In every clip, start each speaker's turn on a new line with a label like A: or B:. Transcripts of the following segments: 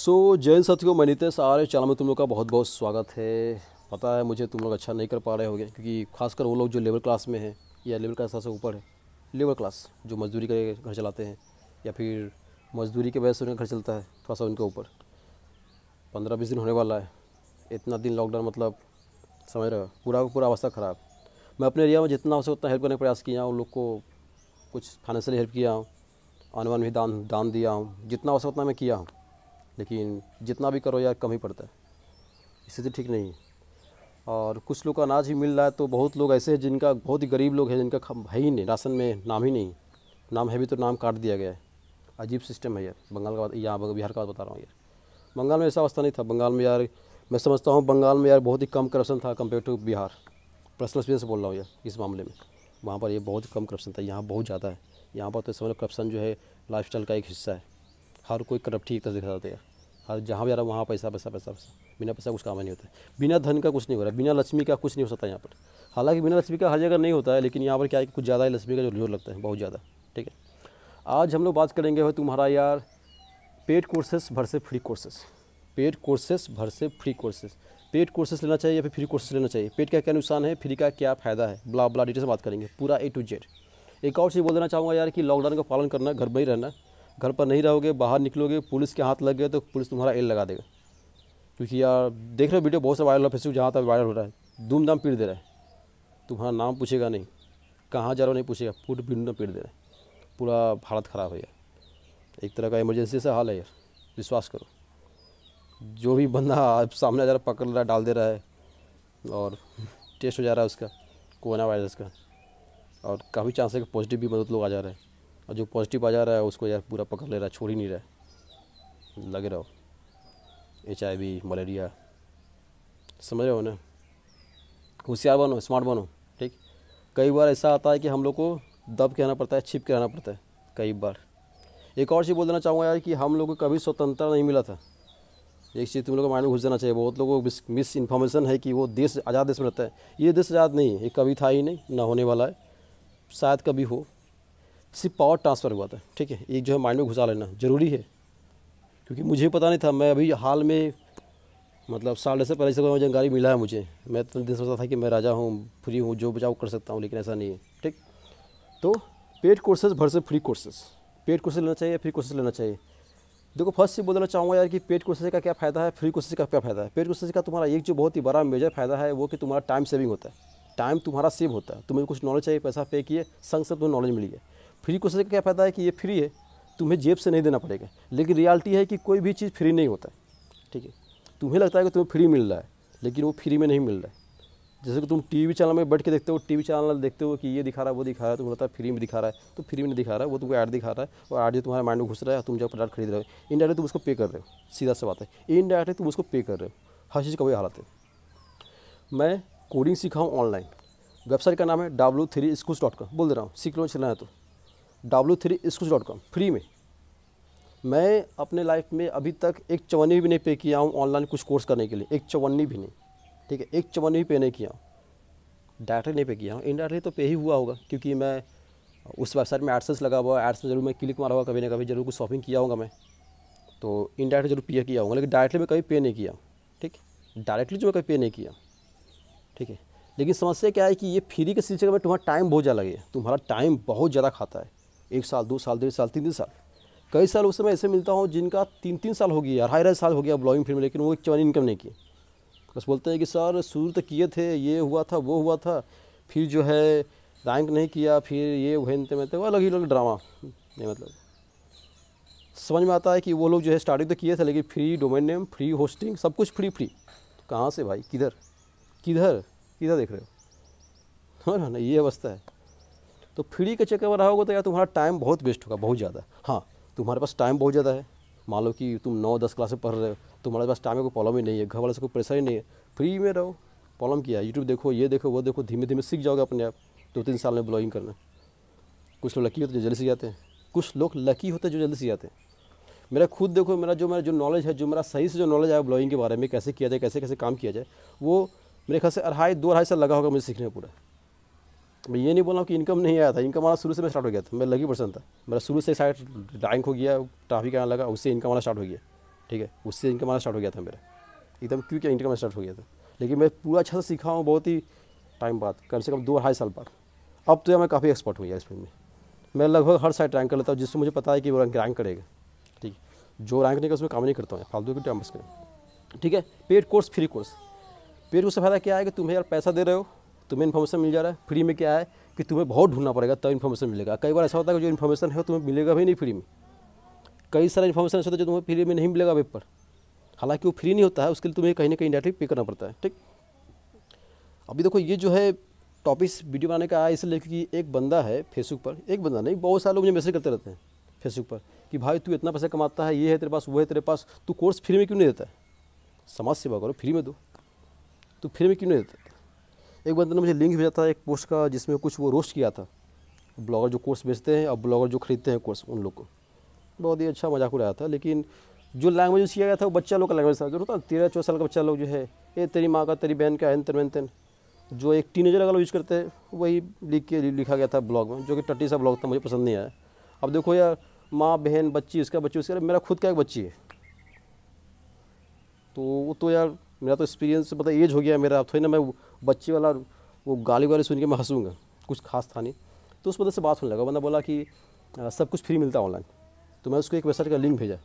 A: सो so, Jain साथियों मैं नितेश आर्य channel में तुम लोग का बहुत बहुत स्वागत है पता है मुझे तुम लोग अच्छा नहीं कर पा रहे होगे क्योंकि खासकर वो लोग जो लेबर क्लास में हैं या लेबर क्लास से ऊपर है लेबर क्लास जो मजदूरी करके घर चलाते हैं या फिर मजदूरी के वजह से उनका घर चलता है थोड़ा सा उनके ऊपर पंद्रह बीस दिन होने वाला है इतना दिन लॉकडाउन मतलब समझ रहे हो पूरा पूरा अवस्था ख़राब मैं अपने एरिया में जितना हो सके उतना हेल्प करने का प्रयास किया हूँ उन लोग को कुछ फाइनेंशियल हेल्प किया हूँ अनुमान भी दान दान दिया हूँ जितना हो सके उतना मैं किया हूँ लेकिन जितना भी करो यार कम ही पड़ता है स्थिति ठीक नहीं है और कुछ लोग का अनाज ही मिल रहा है तो बहुत लोग ऐसे हैं जिनका बहुत ही गरीब लोग हैं जिनका है ही नहीं राशन में नाम ही नहीं नाम है भी तो नाम काट दिया गया है अजीब सिस्टम है यार बंगाल का यहाँ बिहार का बता रहा हूँ यार बंगाल में ऐसा अवस्था नहीं था बंगाल में यार मैं समझता हूँ बंगाल में यार बहुत ही कम करप्शन था compare to Bihar personal experience से बोल रहा हूँ यार इस मामले में वहाँ पर ये बहुत कम करप्शन था यहाँ बहुत ज़्यादा है यहाँ पर तो समझ लो करप्शन जो है लाइफ का एक हिस्सा है हर कोई करप्ट ही एक तरह दिखाते हैं हर जहाँ भी आ रहा वहाँ पैसा पैसा पैसा पैसा बिना पैसा कुछ काम नहीं होता बिना धन का कुछ नहीं हो रहा बिना लक्ष्मी का कुछ नहीं हो सकता यहाँ पर हालांकि बिना लक्ष्मी का हर जगह नहीं होता है लेकिन यहाँ पर क्या है कुछ ज़्यादा ही लक्ष्मी का जो जोर लगता है बहुत ज़्यादा ठीक है आज हम लोग बात करेंगे तुम्हारा यार पेड कोर्सेस भर से फ्री कोर्सेस पेड कोर्सेस भर से फ्री कोर्सेस पेड कोर्सेस लेना चाहिए या फिर फ्री कोर्सेस लेना चाहिए पेड का क्या नुकसान है फ्री का क्या फ़ायदा है ब्ला ब्ला डिटेल से बात करेंगे पूरा ए टू जेड एक और चीज़ बोल देना चाहूँगा यार कि लॉकडाउन का पालन करना घर में ही रहना घर पर नहीं रहोगे बाहर निकलोगे पुलिस के हाथ लग गए तो पुलिस तुम्हारा एल लगा देगा क्योंकि यार देख रहे हो वीडियो बहुत सा वायरल हो रहा फेसबुक जहाँ तक वायरल हो रहा है धूमधाम पीट दे रहा है तुम्हारा नाम पूछेगा नहीं कहाँ जा रहा हो नहीं पूछेगा पूरा धूमधाम पीट दे रहा है पूरा भारत खराब हो यार एक तरह का इमरजेंसी सा हाल है यार विश्वास करो जो भी बंदा सामने आ जा रहा पकड़ रहा है डाल दे रहा है और टेस्ट हो जा रहा है उसका कोरोना वायरस का और काफ़ी चांस है कि पॉजिटिव भी मदद लोग आ जा रहे हैं और जो पॉजिटिव आ जा रहा है उसको यार पूरा पकड़ ले रहा है छोड़ ही नहीं रहा है लगे रहो एच मलेरिया समझ रहे हो ना होशियार बनो स्मार्ट बनो ठीक कई बार ऐसा आता है कि हम लोग को दब के रहना पड़ता है छिप के रहना पड़ता है कई बार एक और चीज़ बोल देना चाहूँगा यार कि हम लोग को कभी स्वतंत्रता नहीं मिला था एक चीज़ तुम लोग को माइंड में घुस देना चाहिए बहुत लोगों को मिस इन्फॉर्मेशन है कि वो देश आज़ाद देश में रहता है ये देश आज़ाद नहीं है ये कभी था ही नहीं ना होने वाला है शायद कभी हो सिर्फ पावर ट्रांसफ़र हुआ था ठीक है एक जो है माइंड में घुसा लेना ज़रूरी है क्योंकि मुझे पता नहीं था मैं अभी हाल में मतलब साढ़े से पहले से गाड़ी मिला है मुझे मैं तो दिन सोचता था कि मैं राजा हूँ फ्री हूँ जो बचाव कर सकता हूँ लेकिन ऐसा नहीं है ठीक तो पेड कोर्सेज भर से फ्री कोर्सेज पेड कोर्सेज लेना चाहिए फ्री कोर्सेज लेना चाहिए देखो फर्स्ट से बोलना चाहूँगा यार कि पेड कोर्सेज का क्या फ़ायदा है फ्री कोर्सेज का क्या फ़ायदा है पेड कोर्सेज का तुम्हारा एक जो बहुत ही बड़ा मेजर फायदा है वो कि तुम्हारा टाइम सेविंग होता है टाइम तुम्हारा सेव होता है तुम्हें कुछ नॉलेज चाहिए पैसा पे किए संग से तुम्हें नॉलेज मिली है फ्री को से क्या फ़ायदा है कि ये फ्री है तुम्हें जेब से नहीं देना पड़ेगा लेकिन रियलिटी है कि कोई भी चीज़ फ्री नहीं होता है ठीक है तुम्हें लगता है कि तुम्हें फ्री मिल रहा है लेकिन वो फ्री में नहीं मिल रहा है जैसे कि तुम टीवी चैनल में बैठ के देखते हो टीवी चैनल देखते हो कि ये दिखा रहा है वो दिखा रहा है तुम्हें लगता है फ्री में दिखा रहा है तो फ्री में दिखा रहा है वो तुमको ऐड दिखा रहा है और ऐड जो तुम्हारे माइंड में घुस रहा है तुम जब प्रोडक्ट खरीद रहे हो इनडायरेक्ट तुम उसको पे कर रहे हो सीधा सा बात है इनडायरेक्ट तुम उसको पे कर रहे हो हर चीज़ का वही हालत है मैं कोडिंग सिखाऊँ ऑनलाइन वेबसाइट का नाम है W three schools dot com बोल दे रहा हूँ सीख लो चलना है तो W three school dot com free में मैं अपने लाइफ में अभी तक एक चवन्नी भी नहीं पे किया हूँ ऑनलाइन कुछ कोर्स करने के लिए एक चवन्नी भी नहीं ठीक है एक चवन्नी भी पे नहीं किया हूँ डायरेक्टली नहीं पे किया हूँ इनडायरेक्टली तो पे ही हुआ होगा क्योंकि मैं उस वेबसाइट में एडसेंस लगा हुआ एड्स में जरूर मैं क्लिक मारा हुआ कभी ना कभी जरूर कुछ शॉपिंग किया होगा मैं तो इनडायरेक्टली जरूर पे किया होगा लेकिन डायरेक्टली मैं कभी पे नहीं किया ठीक डायरेक्टली जो मैं कभी पे नहीं किया ठीक है लेकिन समस्या क्या है कि ये फ्री के सिलसिले में तुम्हारा टाइम बहुत ज़्यादा लगे तुम्हारा टाइम बहुत ज़्यादा खाता है एक साल दो साल डेढ़ साल तीन तीन साल कई साल उस समय ऐसे मिलता हूँ जिनका तीन तीन साल हो गया अढ़ाई अढ़ाई साल हो गया ब्लॉगिंग फील्ड में लेकिन वो एक चवानी इनकम नहीं की बस बोलते हैं कि सर शुरू तो किए थे ये हुआ था वो हुआ था फिर जो है रैंक नहीं किया फिर ये वहनते में तो वो अलग ही अलग ड्रामा नहीं मतलब समझ में आता है कि वो लोग जो है स्टार्टिंग तो किए थे लेकिन free domain name free hosting सब कुछ फ्री फ्री तो कहाँ से भाई किधर किधर किधर देख रहे हो हाँ, ना ये अवस्था है तो फ्री के चक्कर में रहोगे तो यार तुम्हारा टाइम बहुत वेस्ट होगा बहुत ज़्यादा हाँ तुम्हारे पास टाइम बहुत ज़्यादा है मान लो कि तुम नौ दस क्लासें पढ़ रहे हो तुम्हारे पास टाइम में कोई प्रॉब्लम ही नहीं है घर वाले से कोई प्रेशर ही नहीं है फ्री में रहो प्रॉब्लम किया है यूट्यूब देखो ये देखो वो देखो धीमे धीमे सीख जाओगे अपने आप दो तीन साल में ब्लॉगिंग करना कुछ लोग लकी होते जो जल्दी सी जाते हैं कुछ लोग लकी होते जो जल्दी सी जाते हैं मेरा खुद देखो मेरा जो मेरा जो नॉलेज है जो मेरा सही से जो नॉलेज आया ब्लॉगिंग के बारे में कैसे किया जाए कैसे कैसे काम किया जाए वो मेरे ख्याल से अढ़ाई दो अढ़ाई साल लगा होगा मुझे सीखने पूरा मैं ये नहीं बोला कि इनकम नहीं आया था इनकम वाला शुरू से मैं स्टार्ट हो गया था मैं लगी पर्सन था मेरा शुरू से साइड रैंक हो गया ट्राफिक आने लगा उससे इनकम वाला स्टार्ट हो गया ठीक है उससे इनकम वाला स्टार्ट हो गया था मेरा एकदम क्योंकि इनकम स्टार्ट हो गया था लेकिन मैं पूरा अच्छा से सीखा हूँ बहुत ही टाइम बाद कम से कम दो ढाई साल बाद अब तो मैं काफ़ी एक्सपर्ट हूँ यार इस में मैं लगभग हर साइड रैंक कर लेता हूँ जिससे मुझे पता है कि वो रैंक रैंक करेगा ठीक है जो रैंक नहीं कर उसमें काम नहीं करता हूँ फालतू के टाइम बस करें ठीक है paid course free course paid course से फ़ायदा क्या है कि तुम्हें यार पैसा दे रहे हो तुम्हें इन्फॉर्मेशन मिल जा रहा है फ्री में क्या है कि तुम्हें बहुत ढूंढना पड़ेगा तब तो इन्फॉर्मेशन मिलेगा कई बार ऐसा होता है कि जो इन्फॉर्मेशन है तुम्हें मिलेगा भी नहीं फ्री में कई सारा इन्फॉर्मेशन ऐसा होता है जो तुम्हें फ्री में नहीं मिलेगा वेब पर हालांकि वो फ्री नहीं होता है उसके लिए तुम्हें कहीं ना कहीं डायरेक्ट पे करना पड़ता है ठीक अभी देखो ये जो है टॉपिक्स वीडियो बनाने का आया इसलिए क्योंकि एक बंदा है फेसबुक पर एक बंदा नहीं बहुत सारे लोग मुझे मैसेज करते रहते हैं फेसबुक पर कि भाई तू इतना पैसा कमाता है ये है तेरे पास वो है तेरे पास तू कोर्स फ्री में क्यों नहीं देता है समाज सेवा करो फ्री में दो तू फ्री में क्यों नहीं देता एक बंदे ने मुझे लिंक भेजा था एक पोस्ट का जिसमें कुछ वो रोस्ट किया था ब्लॉगर जो कोर्स बेचते हैं और ब्लॉगर जो खरीदते हैं कोर्स उन लोग को बहुत ही अच्छा मजाक उड़ाया था लेकिन जो लैंग्वेज सीखा किया गया था वो बच्चा लोग का लैंग्वेज था जो होता तेरह चौदह साल का बच्चा लोग जो है ए तेरी माँ का तेरी बहन का एन तेन तेन जो एक टीनेजर अगर यूज़ करते हैं वही लिख के लिखा गया था ब्लॉग में जो कि टट्टी सा ब्लॉग था मुझे पसंद नहीं आया अब देखो यार माँ बहन बच्ची उसका बच्ची उसका मेरा खुद का एक बच्ची है तो वो तो यार मेरा तो एक्सपीरियंस मतलब एज हो गया मेरा अब तो थोड़ी ना मैं बच्चे वाला वो गाली वाली सुन के मैं हंसूँगा कुछ खास था नहीं तो उस मदद से बात होने लगा बंदा बोला कि सब कुछ फ्री मिलता है ऑनलाइन तो मैं उसको एक वेबसाइट का लिंक भेजा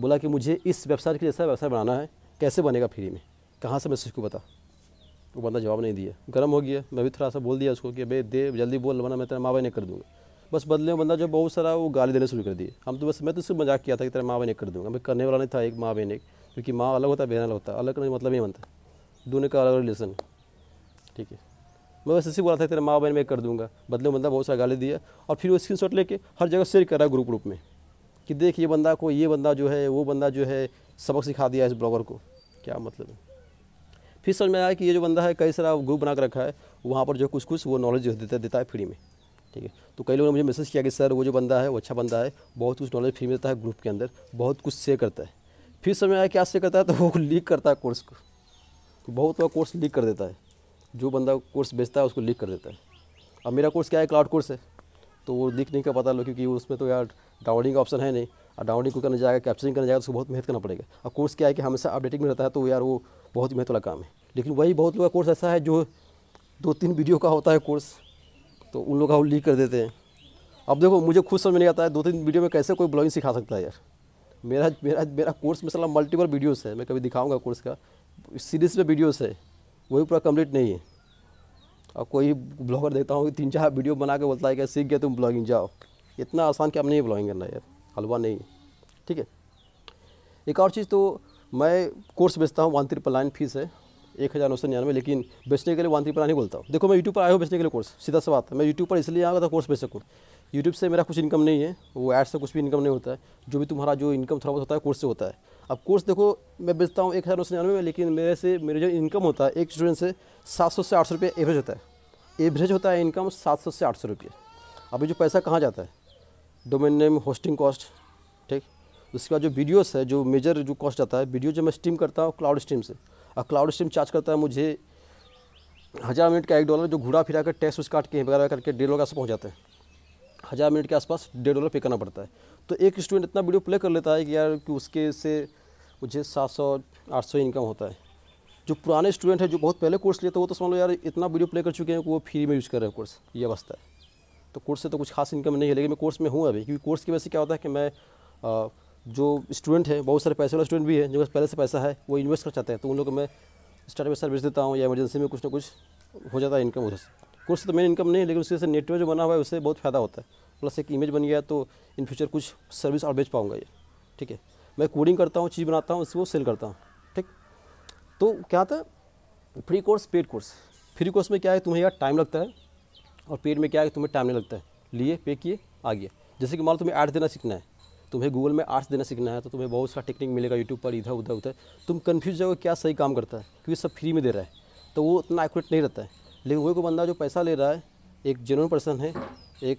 A: बोला कि मुझे इस वेबसाइट के जैसा वेबसाइट बनाना है कैसे बनेगा फ्री में कहाँ से मैं उसको बता वो बंदा जवाब नहीं दिया गर्म हो गया मैं भी थोड़ा सा बोल दिया उसको कि भाई दे जल्दी बोल वरना मैं तेरा माँ भाई नहीं कर दूँगा बस बदले में बंदा जो बहुत सारा वो गाली देने शुरू कर दिए हम तो बस मैं तो सिर्फ मजाक किया था कि तेरा माँ बहन कर दूँगा मैं करने वाला नहीं था एक माँ बहन एक क्योंकि माँ अलग होता है बहन अलग होता है अलग करने का मतलब ये बनता है दोनों का अलग रिलेशन ठीक है मैं वैसे ही बोला था तेरे माँ बहन मैं कर दूंगा बदले में बंदा बहुत सारा गाली दिया और फिर वो स्क्रीन शॉट लेके हर जगह शेयर कर रहा है ग्रुप ग्रुप में कि देख ये बंदा को ये बंदा जो है वो बंदा जो है सबक सिखा दिया इस ब्लॉगर को क्या मतलब है फिर समझ में आया कि ये जो बंदा है कई सारा ग्रुप बना कर रखा है वहाँ पर जो कुछ कुछ वो नॉलेज देता देता है फ्री में ठीक है तो कई लोगों ने मुझे मैसेज किया कि सर वो जो बंदा है वो अच्छा बंदा है बहुत कुछ नॉलेज फ्री में देता है ग्रुप के अंदर बहुत कुछ शेयर करता है फिर समय आया क्या से करता है तो वो लीक करता है कोर्स को तो बहुत बड़ा कोर्स लीक कर देता है जो बंदा कोर्स बेचता है उसको लीक कर देता है अब मेरा कोर्स क्या है क्लाउड कोर्स है तो वो लीक नहीं कर पाता लोग क्योंकि उसमें तो यार डाउनलोडिंग का ऑप्शन है नहीं और डाउनलोडिंग को करना जाएगा कैप्चरिंग करना जाएगा तो उसको बहुत मेहनत करना पड़ेगा और कोर्स क्या है कि हमेशा अपडेटिंग में रहता है तो यार वो बहुत ही मेहनत वाला काम है लेकिन वही बहुत लोग का कोर्स ऐसा है जो दो तीन वीडियो का होता है कोर्स तो उन लोग का वो लीक कर देते हैं अब देखो मुझे खुद समझ में नहीं आता है दो तीन वीडियो में कैसे कोई ब्लॉगिंग सिखा सकता है यार मेरा मेरा मेरा कोर्स में सला मल्टीपल वीडियोस है मैं कभी दिखाऊंगा कोर्स का सीरीज में वीडियोस है वही पूरा कंप्लीट नहीं है और कोई ब्लॉगर देखता हूँ तीन चार वीडियो बना के बोलता है कि सीख गया तुम ब्लॉगिंग जाओ इतना आसान कि आप नहीं ब्लॉगिंग करना यार हलवा नहीं ठीक है एक और चीज़ तो मैं कोर्स बेचता हूँ वन त्रिपल लाइन फीस है एक हज़ार नौ सौ निन्यानवे लेकिन बेचने के लिए वन त्रिपल नाइन ही बोलता हूँ देखो मैं यूट्यूब पर आया हूँ बेचने के लिए कोर्स सीधा सा बात है मैं यूट्यूब पर इसलिए आया था कोर्स तो बेच सकूँ यूट्यूब से मेरा कुछ इनकम नहीं है वो ऐड से कुछ भी इनकम नहीं होता है जो भी तुम्हारा जो इनकम थोड़ा बहुत होता है कोर्स से होता है अब कोर्स देखो मैं बेचता हूँ एक हज़ार नौ सौ निन्यानवे में लेकिन मेरे से मेरे जो इनकम होता है एक स्टूडेंट से सात सौ से आठ सौ रुपये एवरेज होता है एवरेज होता है इनकम सात सौ से आठ सौ रुपये अभी जो पैसा कहाँ जाता है डोमेन नेम होस्टिंग कॉस्ट ठीक उसके बाद जो वीडियोस है जो मेजर जो कॉस्ट आता है वीडियो जो मैं स्ट्रीम करता हूँ क्लाउड स्ट्रीम से और क्लाउड स्ट्रीम चार्ज करता है मुझे हज़ार मिनट का एक डॉलर जो घुरा फिरा कर टैक्स उस काट के वगैरह करके डेढ़ लोग ऐसे पहुँच जाते हैं हज़ार मिनट के आसपास डेढ़ डॉलर पे करना पड़ता है तो एक स्टूडेंट इतना वीडियो प्ले कर लेता है कि यार कि उसके से मुझे सात सौ आठ सौ इनकम होता है जो पुराने स्टूडेंट है जो बहुत पहले कोर्स लेते वो तो समझ लो यार इतना वीडियो प्ले कर चुके हैं कि वो फ्री में यूज़ कर रहे हैं कोर्स ये अवस्था है तो कोर्स से तो कुछ खास इनकम नहीं है लेकिन मैं कोर्स में हूँ अभी क्योंकि कोर्स की वजह से क्या होता है कि मैं जो स्टूडेंट है बहुत सारे पैसे वाला स्टूडेंट भी है जो पहले से पैसा है वो इन्वेस्ट कर चाहते हैं तो उन लोगों को मैं स्टार्ट में सर्विस देता हूँ या इमरजेंसी में कुछ ना कुछ हो जाता है इनकम उधर से कोर्स तो मेन इनकम नहीं है लेकिन उसके से नेटवर्क जो बना हुआ है उससे बहुत फ़ायदा होता है प्लस एक इमेज बन गया तो इन फ्यूचर कुछ सर्विस और बेच पाऊँगा ये ठीक है मैं कोडिंग करता हूँ चीज़ बनाता हूँ उसको सेल करता हूँ ठीक तो क्या था free course paid course free course में क्या है तुम्हें यार टाइम लगता है और पेड में क्या है तुम्हें टाइम नहीं लगता है लिए पे किए आ गया जैसे कि मान लो तुम्हें आर्ट्स देना सीखना है तुम्हें गूगल में आर्ट्स देना सीखना है तो तुम्हें बहुत सारा टेक्निक मिलेगा यूट्यूब पर इधर उधर उधर तुम कन्फ्यूज जाओगे क्या सही काम करता है क्योंकि सब फ्री में दे रहा है तो वो उतना एक्यूरेट नहीं रहता है लेकिन वही को बंदा जो पैसा ले रहा है एक जेनवन पर्सन है एक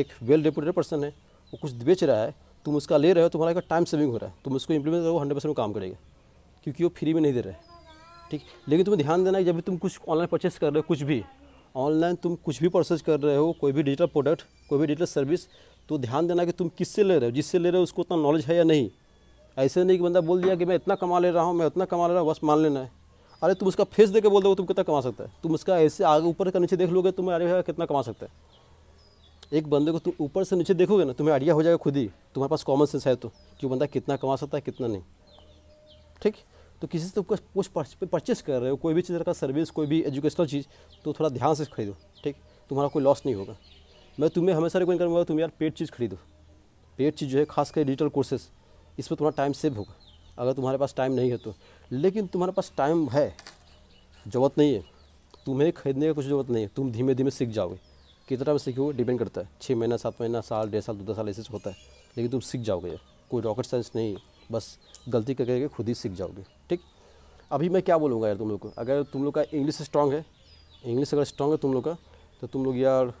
A: एक वेल रेपूटेड पर्सन है वो कुछ बेच रहा है तुम उसका ले रहे हो तुम्हारा एक टाइम सेविंग हो रहा है तुम उसको इम्प्लीमेंट करो हंड्रेड परसेंट काम करेगा क्योंकि वो फ्री में नहीं दे रहे ठीक लेकिन तुम्हें ध्यान देना है जब भी तुम कुछ ऑनलाइन परचेस कर रहे हो कुछ भी ऑनलाइन तुम कुछ भी परचेस कर रहे हो कोई भी डिजिटल प्रोडक्ट कोई भी डिजिटल सर्विस तो ध्यान देना कि तुम किससे ले रहे हो जिससे ले रहे हो उसको उतना नॉलेज है या नहीं ऐसे नहीं कि बंदा बोल दिया कि मैं इतना कमा ले रहा हूँ मैं उतना कमा ले रहा हूँ बस मान लेना है अरे तुम उसका फेस देकर बोल दो तुम कितना कमा सकता है तुम उसका ऐसे आगे ऊपर का नीचे देख लोगे तुम अरे भाई कितना कमा सकता है एक बंदे को तुम ऊपर से नीचे देखोगे ना तुम्हें आइडिया हो जाएगा खुद ही तुम्हारे पास कॉमन सेंस है तो कि बंदा कितना कमा सकता है कितना नहीं ठीक तो किसी से तुम कुछ परचेस कर रहे हो कोई भी चीज़ का सर्विस कोई भी एजुकेशनल चीज़ तो थोड़ा ध्यान से खरीदो ठीक तुम्हारा कोई लॉस नहीं होगा मैं तुम्हें हमेशा रिकमेंड करूँगा तुम यार पेड चीज़ खरीदो पेड चीज़ जो है खासकर डिजिटल कोर्सेस इसमें तुम्हारा टाइम सेव होगा अगर तुम्हारे पास टाइम नहीं है तो लेकिन तुम्हारे पास टाइम है ज़रूरत नहीं है तुम्हें खरीदने का कुछ ज़रूरत नहीं है तुम धीमे धीमे सीख जाओगे कितना में सीखोगे डिपेंड करता है छः महीना सात महीना साल डेढ़ साल दो दस साल ऐसे होता है लेकिन तुम सीख जाओगे कोई रॉकेट साइंस नहीं बस गलती करके कर खुद ही सीख जाओगे ठीक अभी मैं क्या बोलूँगा यार तुम लोग को अगर तुम लोग का इंग्लिश स्ट्रांग है इंग्लिश अगर स्ट्रांग है तुम लोग का तो तुम लोग यार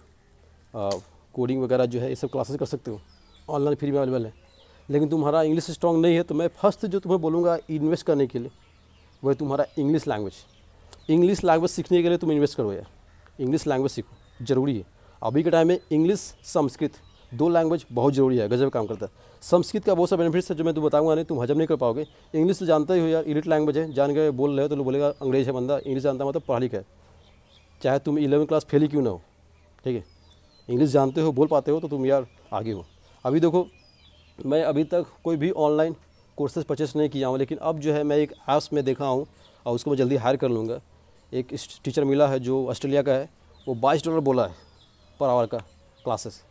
A: कोडिंग वगैरह जो है ये सब क्लासेस कर सकते हो ऑनलाइन फ्री में अवेलेबल है लेकिन तुम्हारा इंग्लिश स्ट्रांग नहीं है तो मैं फर्स्ट जो तुम्हें बोलूँगा इन्वेस्ट करने के लिए वह तुम्हारा इंग्लिश लैंग्वेज इंग्लिश लैंग्वेज सीखने के लिए तुम इन्वेस्ट करो यार इंग्लिश लैंग्वेज सीखो ज़रूरी है अभी के टाइम में इंग्लिश संस्कृत दो लैंग्वेज बहुत जरूरी है गजब काम करता है संस्कृत का बहुत सा बेनिफिट्स है जो मैं तुम तो बताऊंगा नहीं तुम हजम नहीं कर पाओगे इंग्लिश तो जानता ही हो यार इलिट लैंग्वेज है जान गए बोल रहे हो तो लोग बोलेगा अंग्रेज है बंदा इंग्लिश जानता मतलब पढ़ा लिखा है चाहे तुम इलेवन क्लास फेल ही क्यों ना हो ठीक है इंग्लिश जानते हो बोल पाते हो तो तुम यार आगे हो अभी देखो मैं अभी तक कोई भी ऑनलाइन कोर्सेज परचेस नहीं किया हूँ लेकिन अब जो है मैं एक ऐप्स में देखा हूँ और उसको मैं जल्दी हायर कर लूँगा एक टीचर मिला है जो ऑस्ट्रेलिया का है वो बाईस डॉलर बोला है पर आवर का क्लासेस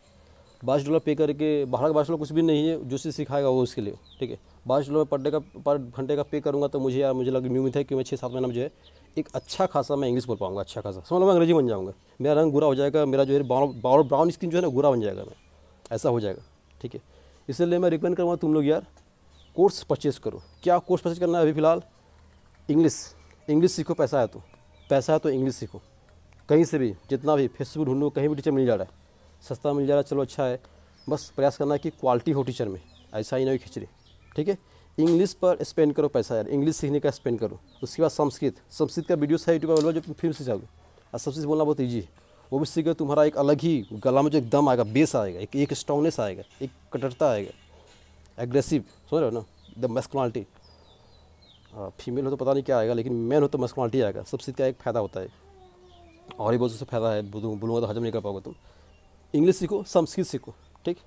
A: बाईस डॉलर पे करके बाहर का बाईस डॉलर कुछ भी नहीं है जो चीज़ सिखाएगा वो उसके लिए ठीक है बाईस डॉलर पर डे का पर घंटे का पे करूँगा तो मुझे यार मुझे लग उम्मीद है कि मैं छः सात महीना में जो है एक अच्छा खासा मैं इंग्लिश बोल पाऊँगा अच्छा खासा समझ लो मैं अंग्रेजी बन जाऊँगा मेरा रंग बुरा हो जाएगा मेरा जो है ब्राउन ब्राउन स्किन जो है ना बुरा बन जाएगा मैं ऐसा हो जाएगा ठीक है इसलिए मैं रिकमेंड करूँगा तुम लोग यार कोर्स परचेज करो क्या कोर्स परचेज करना है अभी फ़िलहाल इंग्लिश इंग्लिश सीखो पैसा है तो पैसा है तो इंग्लिश सीखो कहीं से भी जितना भी फेसबुक ढूंढो कहीं भी टीचर मिल जा रहा है सस्ता मिल जा रहा है चलो अच्छा है बस प्रयास करना है कि क्वालिटी हो टीचर में ऐसा ही नहीं खिचड़ी ठीक है इंग्लिश पर स्पेंड करो पैसा यार इंग्लिश सीखने का स्पेंड करो उसके बाद संस्कृत संस्कृत का वीडियो है यूट्यूब पर जो फिर से जाओगे और संस्कृत बोलना बहुत ईजी है वो भी सीखे तुम्हारा एक अलग ही गला में जो एक दम आएगा बेस आएगा एक एक स्ट्रांगनेस आएगा एक कटरता आएगा एग्रेसिव समझ रहे हो ना द मस्कुलिटी फीमेल हो तो पता नहीं क्या आएगा लेकिन मैन हो तो मस्कुलिटी आएगा सब चीज़ का एक फ़ायदा होता है और ही बहुत सबसे फ़ायदा है बोलूँगा तो हजम नहीं कर पाओगे तुम इंग्लिश सीखो संस्कृत सीखो ठीक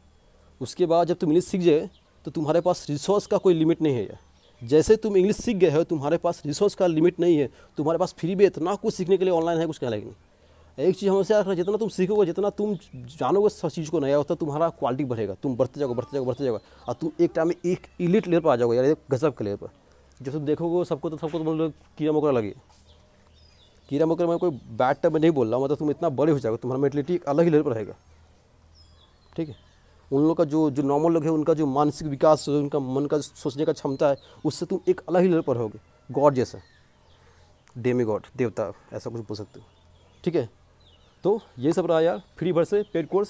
A: उसके बाद जब तुम इंग्लिश सीख जाए तो तुम्हारे पास रिसोर्स का कोई लिमिट नहीं है जैसे तुम इंग्लिश सीख गए हो तुम्हारे पास रिसोर्स का लिमिट नहीं है तुम्हारे पास फ्री भी इतना कुछ सीखने के लिए ऑनलाइन है कुछ कहना नहीं एक चीज़ हमेशा रखना जितना तुम सीखोगे जितना तुम जानोगे सब चीज़ को नया होता तुम्हारा क्वालिटी बढ़ेगा तुम बढ़ते जाओगे बढ़ते जाओगे बढ़ते जाओगे और तुम एक टाइम में एक इलिट लेयर पर आ जाओगे यार एक गजब के लेयर पर जब तुम देखोगे सबको तो सबको तो मतलब कीड़ा मकोड़ा लगे कीड़ा मकोड़ा मैं कोई बैड टाइम में नहीं बोल रहा हूँ मतलब तुम इतना बड़े हो जाओगे तुम्हारा मेंटलिटी अलग ही लेयर पर रहेगा ठीक है उन लोग का जो जो नॉर्मल लोग हैं उनका जो मानसिक विकास उनका मन का सोचने का क्षमता है उससे तुम एक अलग ही लेवल पर होगे गॉड जैसा डेमी गॉड देवता ऐसा कुछ बोल सकते हो ठीक है तो ये सब रहा यार फ्री भर से पेड कोर्स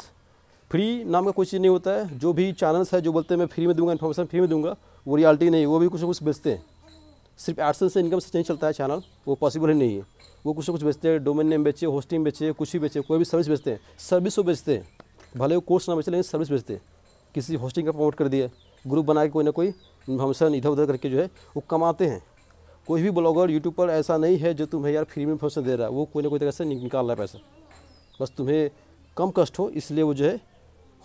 A: फ्री नाम का कोई चीज़ नहीं होता है जो भी चैनल्स है जो बोलते हैं मैं फ्री में दूंगा इन्फॉर्मेशन फ्री में दूंगा वो रियलिटी नहीं वो भी कुछ ना कुछ बेचते हैं सिर्फ एडसन से इनकम से नहीं चलता है चैनल वो पॉसिबल ही नहीं है वो कुछ ना कुछ बेचते हैं डोमेन नेम बेचे होस्टिंग बेचे कुछ भी बेचे कोई भी सर्विस बेचते हैं सर्विस वो तो बेचते हैं भले वो कोर्स ना बेचे लेकिन सर्विस बेचते हैं किसी होस्टिंग का प्रमोट कर दिया ग्रुप बना के कोई ना कोई इन्फॉर्मेशन इधर उधर करके जो है वो कमाते हैं कोई भी ब्लॉगर यूट्यूब पर ऐसा नहीं है जो तुम्हें यार फ्री में इन्फॉर्मेशन दे रहा है वो कोई ना कोई तरह से निकाल रहा है पैसा बस तुम्हें कम कष्ट हो इसलिए वो जो है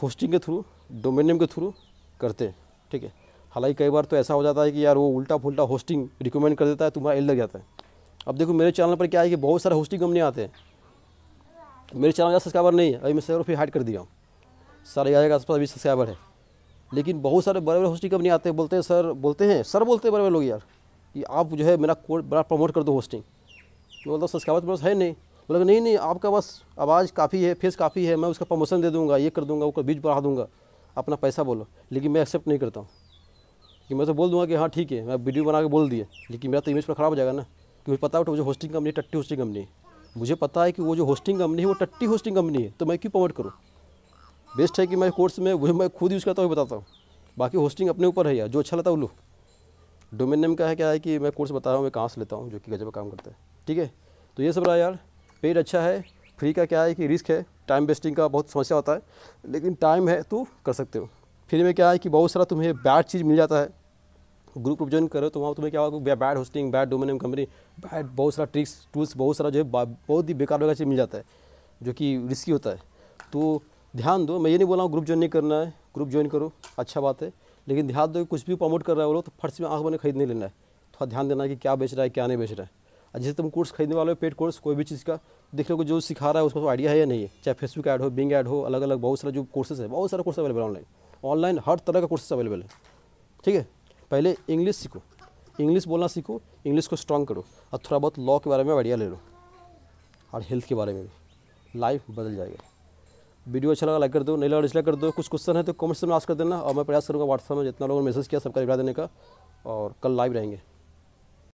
A: होस्टिंग के थ्रू डोमेन के थ्रू करते हैं ठीक है हालांकि कई बार तो ऐसा हो जाता है कि यार वो उल्टा फुलटा होस्टिंग रिकमेंड कर देता है तुम्हारा एल लग जाता है अब देखो मेरे चैनल पर क्या है कि बहुत सारे होस्टिंग कंपनी आते हैं मेरे चैनल का सब्सक्राइबर नहीं है अभी मैं सर फिर हाइड कर दिया हूँ साढ़े ग्यारह के आसपास अभी सब्सक्राइबर है लेकिन बहुत सारे बड़े बड़े होस्टिंग कंपनी आते हैं बोलते हैं सर बोलते हैं सर बोलते हैं बड़े बड़े लोग यार कि आप जो है मेरा कोड बड़ा प्रमोट कर दो होस्टिंग मैं बोलता हूँ सब्सक्राइबर तो है नहीं बोला नहीं नहीं आपका बस आवाज़ काफ़ी है फेस काफ़ी है मैं उसका प्रमोशन दे दूँगा ये कर दूँगा उसका बीज बढ़ा दूँगा अपना पैसा बोलो लेकिन मैं एक्सेप्ट नहीं करता हूँ कि मैं तो बोल दूँगा कि हाँ ठीक है मैं वीडियो बना के बोल दिए लेकिन मेरा तो इमेज पर खराब हो जाएगा ना कि मुझे पता है जो होस्टिंग कंपनी टट्टी होस्टिंग कंपनी है मुझे पता है कि वो जो होस्टिंग कंपनी है वो टट्टी होस्टिंग कंपनी है तो मैं क्यों प्रमोट करूँ बेस्ट है कि मैं कोर्स में वही मैं खुद यूज़ करता हूँ बताता हूँ बाकी होस्टिंग अपने ऊपर है यार जो अच्छा लगता है वो लो डोमेन नेम का है क्या है कि मैं कोर्स बता रहा हूँ मैं कहाँ से लेता हूँ जो कि गजब काम करता है ठीक है तो ये सब रहा यार पेड अच्छा है फ्री का क्या है कि रिस्क है टाइम वेस्टिंग का बहुत समस्या होता है लेकिन टाइम है तो कर सकते हो फ्री में क्या है कि बहुत सारा तुम्हें बैड चीज़ मिल जाता है ग्रुप ज्वाइन करो तो वहाँ तुम्हें क्या होगा bad hosting bad domain company bad बहुत सारा ट्रिक्स टूल्स बहुत सारा जो है बहुत ही बेकार बेकार चीज़ मिल जाता है जो कि रिस्की होता है तो ध्यान दो मैं ये नहीं बोला हूँ ग्रुप ज्वाइन नहीं करना है ग्रुप ज्वाइन करो अच्छा बात है लेकिन ध्यान दो कुछ भी प्रमोट कर रहा है वो लोग तो फर्श से आँख बने खरीद नहीं लेना है थोड़ा ध्यान देना है कि क्या बेच रहा है क्या नहीं बेच रहा है जैसे तुम कोर्स खरीदने वाले हो पेड कोर्स कोई भी चीज़ का देख लो जो सिखा रहा है उसका तो आइडिया है या नहीं है चाहे फेसबुक ऐड हो बिंग ऐड हो अलग अलग बहुत सारा जो कोर्सेज है बहुत सारा कोर्स अवेलेबल ऑनलाइन ऑनलाइन हर तरह का कोर्सेस अवेलेबल है ठीक है पहले इंग्लिश सीखो इंग्लिश बोलना सीखो इंग्लिश को स्ट्रॉन्ग करो और थोड़ा बहुत लॉ के बारे में आइडिया ले लो और हेल्थ के बारे में भी लाइफ बदल जाएगा वीडियो अच्छा लगा लाइक कर दो नहीं लगा डिसलाइक तो कर दो कुछ क्वेश्चन है तो कमेंट्स में आस कर देना और मैं प्रयास करूँगा व्हाट्सअप में जितना लोगों ने मैसेज किया सबका रिप्लाई देने का और कल लाइव रहेंगे